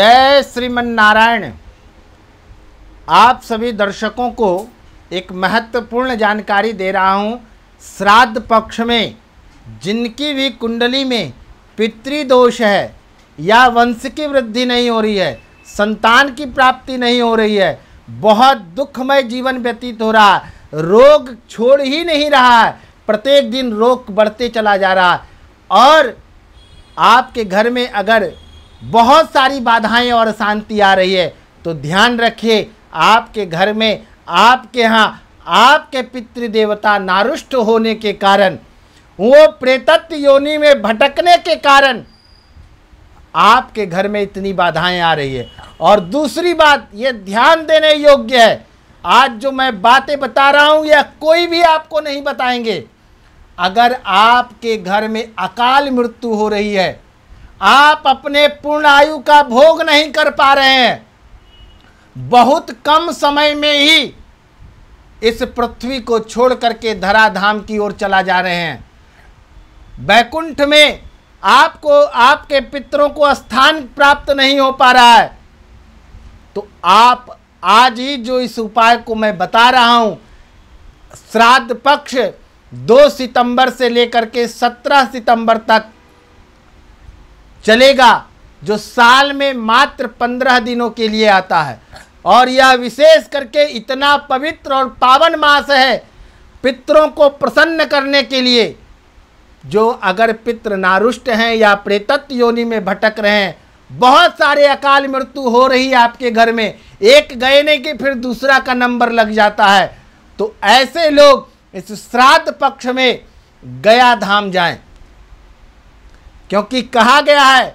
जय श्रीमन नारायण आप सभी दर्शकों को एक महत्वपूर्ण जानकारी दे रहा हूँ श्राद्ध पक्ष में जिनकी भी कुंडली में पितृदोष है या वंश की वृद्धि नहीं हो रही है संतान की प्राप्ति नहीं हो रही है बहुत दुखमय जीवन व्यतीत हो रहा रोग छोड़ ही नहीं रहा है प्रत्येक दिन रोग बढ़ते चला जा रहा और आपके घर में अगर बहुत सारी बाधाएं और अशांति आ रही है तो ध्यान रखिए आपके घर में आपके यहाँ आपके पितृदेवता नारुष्ट होने के कारण वो प्रेतत्व योनि में भटकने के कारण आपके घर में इतनी बाधाएं आ रही है और दूसरी बात ये ध्यान देने योग्य है आज जो मैं बातें बता रहा हूँ यह कोई भी आपको नहीं बताएंगे अगर आपके घर में अकाल मृत्यु हो रही है आप अपने पूर्ण आयु का भोग नहीं कर पा रहे हैं बहुत कम समय में ही इस पृथ्वी को छोड़ करके धराधाम की ओर चला जा रहे हैं बैकुंठ में आपको आपके पितरों को स्थान प्राप्त नहीं हो पा रहा है तो आप आज ही जो इस उपाय को मैं बता रहा हूँ श्राद्ध पक्ष 2 सितंबर से लेकर के 17 सितंबर तक चलेगा जो साल में मात्र पंद्रह दिनों के लिए आता है और यह विशेष करके इतना पवित्र और पावन मास है पितरों को प्रसन्न करने के लिए जो अगर पितृ नारुष्ट हैं या प्रेतत्व योनि में भटक रहे हैं बहुत सारे अकाल मृत्यु हो रही है आपके घर में एक गए नहीं कि फिर दूसरा का नंबर लग जाता है तो ऐसे लोग इस श्राद्ध पक्ष में गया धाम जाएं क्योंकि कहा गया है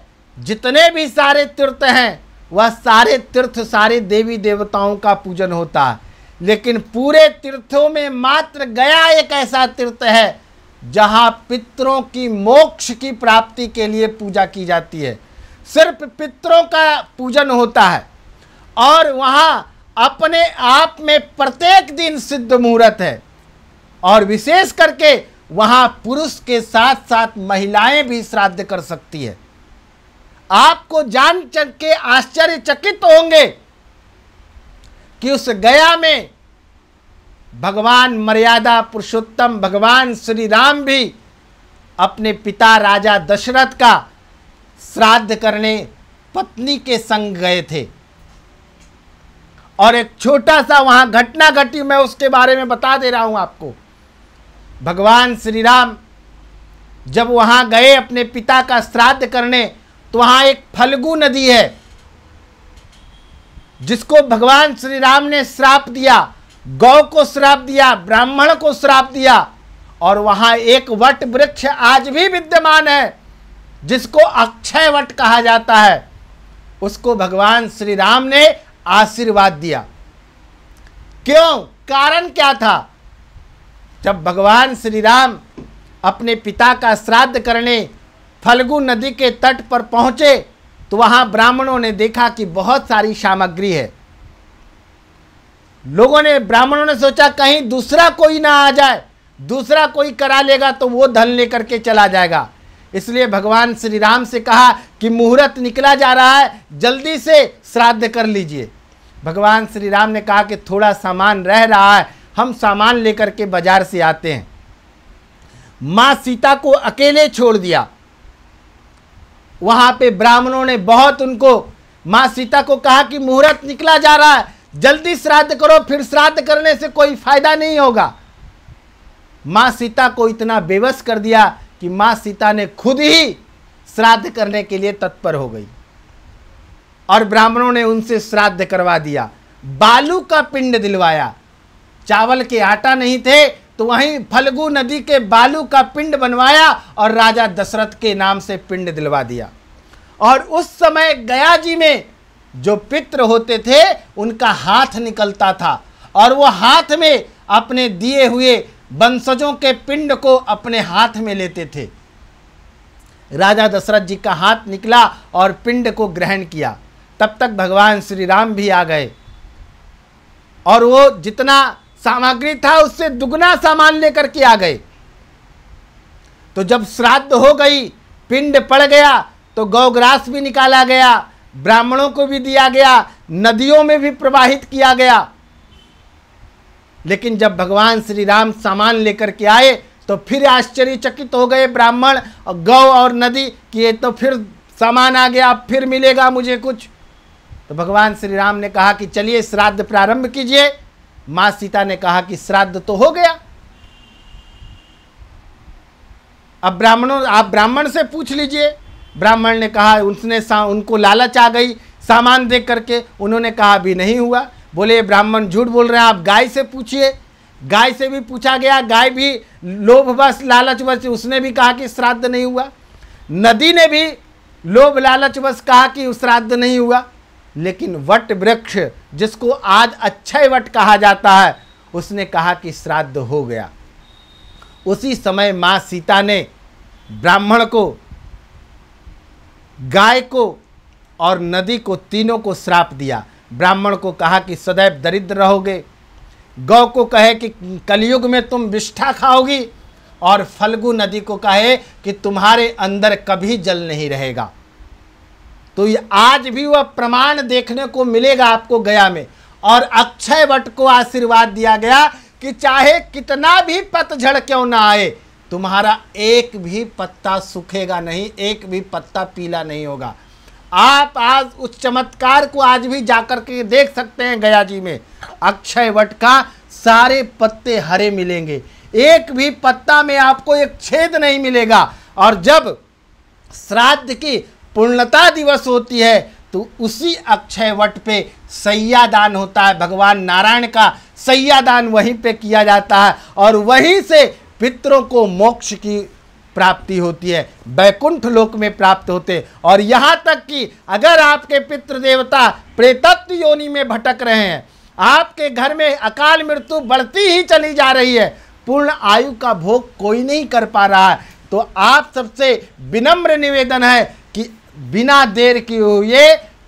जितने भी सारे तीर्थ हैं वह सारे तीर्थ सारे देवी देवताओं का पूजन होता है लेकिन पूरे तीर्थों में मात्र गया एक ऐसा तीर्थ है जहाँ पितरों की मोक्ष की प्राप्ति के लिए पूजा की जाती है सिर्फ पितरों का पूजन होता है और वहाँ अपने आप में प्रत्येक दिन सिद्ध मुहूर्त है और विशेष करके वहां पुरुष के साथ साथ महिलाएं भी श्राद्ध कर सकती है आपको जान के आश्चर्यचकित होंगे कि उस गया में भगवान मर्यादा पुरुषोत्तम भगवान श्री राम भी अपने पिता राजा दशरथ का श्राद्ध करने पत्नी के संग गए थे और एक छोटा सा वहां घटना घटी मैं उसके बारे में बता दे रहा हूँ आपको भगवान श्री राम जब वहाँ गए अपने पिता का श्राद्ध करने तो वहाँ एक फलगु नदी है जिसको भगवान श्री राम ने श्राप दिया गौ को श्राप दिया ब्राह्मण को श्राप दिया और वहाँ एक वट वृक्ष आज भी विद्यमान है जिसको अक्षय वट कहा जाता है उसको भगवान श्री राम ने आशीर्वाद दिया क्यों कारण क्या था जब भगवान श्री राम अपने पिता का श्राद्ध करने फलगु नदी के तट पर पहुंचे तो वहां ब्राह्मणों ने देखा कि बहुत सारी सामग्री है लोगों ने ब्राह्मणों ने सोचा कहीं दूसरा कोई ना आ जाए दूसरा कोई करा लेगा तो वो धन लेकर के चला जाएगा इसलिए भगवान श्री राम से कहा कि मुहूर्त निकला जा रहा है जल्दी से श्राद्ध कर लीजिए भगवान श्री राम ने कहा कि थोड़ा सामान रह रहा है हम सामान लेकर के बाज़ार से आते हैं माँ सीता को अकेले छोड़ दिया वहाँ पे ब्राह्मणों ने बहुत उनको माँ सीता को कहा कि मुहूर्त निकला जा रहा है जल्दी श्राद्ध करो फिर श्राद्ध करने से कोई फायदा नहीं होगा माँ सीता को इतना बेबस कर दिया कि माँ सीता ने खुद ही श्राद्ध करने के लिए तत्पर हो गई और ब्राह्मणों ने उनसे श्राद्ध करवा दिया बालू का पिंड दिलवाया चावल के आटा नहीं थे तो वहीं फलगु नदी के बालू का पिंड बनवाया और राजा दशरथ के नाम से पिंड दिलवा दिया और उस समय गया जी में जो पित्र होते थे उनका हाथ निकलता था और वो हाथ में अपने दिए हुए वंशजों के पिंड को अपने हाथ में लेते थे राजा दशरथ जी का हाथ निकला और पिंड को ग्रहण किया तब तक भगवान श्री राम भी आ गए और वो जितना सामग्री था उससे दुगना सामान लेकर के आ गए तो जब श्राद्ध हो गई पिंड पड़ गया तो गौग्रास भी निकाला गया ब्राह्मणों को भी दिया गया नदियों में भी प्रवाहित किया गया लेकिन जब भगवान श्री राम सामान लेकर के आए तो फिर आश्चर्यचकित हो गए ब्राह्मण और गौ और नदी कि ये तो फिर सामान आ गया फिर मिलेगा मुझे कुछ तो भगवान श्री राम ने कहा कि चलिए श्राद्ध प्रारंभ कीजिए मां सीता ने कहा कि श्राद्ध तो हो गया अब ब्राह्मणों आप ब्राह्मण से पूछ लीजिए ब्राह्मण ने कहा उसने उनको लालच आ गई सामान देख करके उन्होंने कहा अभी नहीं हुआ बोले ब्राह्मण झूठ बोल रहे हैं आप गाय से पूछिए गाय से भी पूछा गया गाय भी लोभवश लालचवश उसने भी कहा कि श्राद्ध नहीं हुआ नदी ने भी लोभ लालचवश कहा कि श्राद्ध नहीं हुआ लेकिन वट वृक्ष जिसको आज अक्षय वट कहा जाता है उसने कहा कि श्राद्ध हो गया उसी समय माँ सीता ने ब्राह्मण को गाय को और नदी को तीनों को श्राप दिया ब्राह्मण को कहा कि सदैव दरिद्र रहोगे गौ को कहे कि कलयुग में तुम विष्ठा खाओगी और फलगु नदी को कहे कि तुम्हारे अंदर कभी जल नहीं रहेगा तो ये आज भी वह प्रमाण देखने को मिलेगा आपको गया में और अक्षय वट को आशीर्वाद दिया गया कि चाहे कितना भी पतझड़ क्यों ना आए तुम्हारा एक भी पत्ता सूखेगा नहीं एक भी पत्ता पीला नहीं होगा आप आज उस चमत्कार को आज भी जाकर के देख सकते हैं गया जी में अक्षय वट का सारे पत्ते हरे मिलेंगे एक भी पत्ता में आपको एक छेद नहीं मिलेगा और जब श्राद्ध की पूर्णता दिवस होती है तो उसी अक्षय वट पे सैयादान होता है भगवान नारायण का सैयादान वहीं पे किया जाता है और वहीं से पितरों को मोक्ष की प्राप्ति होती है बैकुंठ लोक में प्राप्त होते और यहाँ तक कि अगर आपके देवता प्रेतत्व योनि में भटक रहे हैं आपके घर में अकाल मृत्यु बढ़ती ही चली जा रही है पूर्ण आयु का भोग कोई नहीं कर पा रहा है तो आप सबसे विनम्र निवेदन है बिना देर किए हुए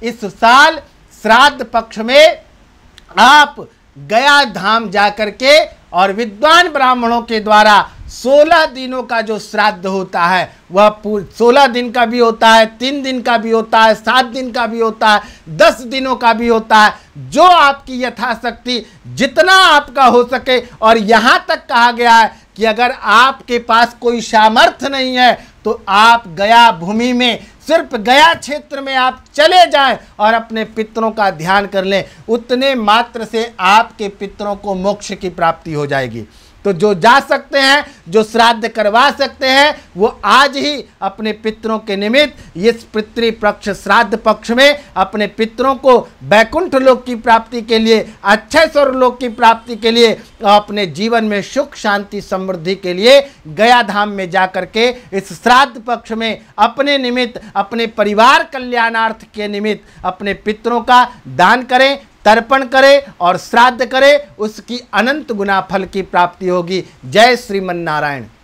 इस साल श्राद्ध पक्ष में आप गया धाम जाकर के और विद्वान ब्राह्मणों के द्वारा सोलह दिनों का जो श्राद्ध होता है वह सोलह दिन का भी होता है तीन दिन का भी होता है सात दिन का भी होता है दस दिनों का भी होता है जो आपकी यथाशक्ति जितना आपका हो सके और यहाँ तक कहा गया है कि अगर आपके पास कोई सामर्थ्य नहीं है तो आप गया भूमि में सिर्फ गया क्षेत्र में आप चले जाएं और अपने पितरों का ध्यान कर लें उतने मात्र से आपके पितरों को मोक्ष की प्राप्ति हो जाएगी तो जो जा सकते हैं जो श्राद्ध करवा सकते हैं वो आज ही अपने पितरों के निमित्त इस पितृपक्ष श्राद्ध पक्ष में अपने पितरों को बैकुंठ लोक की प्राप्ति के लिए अच्छे स्वर लोक की प्राप्ति के लिए अपने जीवन में सुख शांति समृद्धि के लिए गया धाम में जा के इस श्राद्ध पक्ष में अपने निमित्त अपने परिवार कल्याणार्थ के निमित्त अपने पितरों का दान करें तर्पण करे और श्राद्ध करे उसकी अनंत गुना फल की प्राप्ति होगी जय श्रीमन नारायण